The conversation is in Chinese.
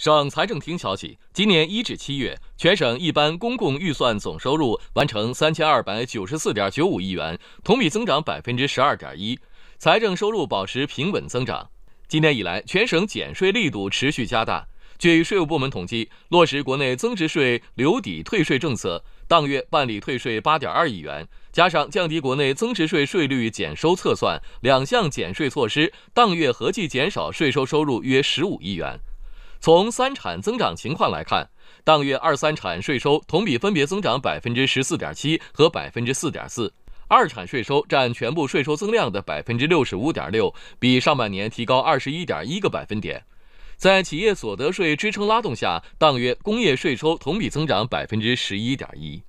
省财政厅消息，今年一至七月，全省一般公共预算总收入完成三千二百九十四点九五亿元，同比增长百分之十二点一，财政收入保持平稳增长。今年以来，全省减税力度持续加大。据税务部门统计，落实国内增值税留抵退税政策，当月办理退税八点二亿元，加上降低国内增值税税率减收测算两项减税措施，当月合计减少税收收入约十五亿元。从三产增长情况来看，当月二三产税收同比分别增长百分之十四点七和百分之四点四，二产税收占全部税收增量的百分之六十五点六，比上半年提高二十一点一个百分点。在企业所得税支撑拉动下，当月工业税收同比增长百分之十一点一。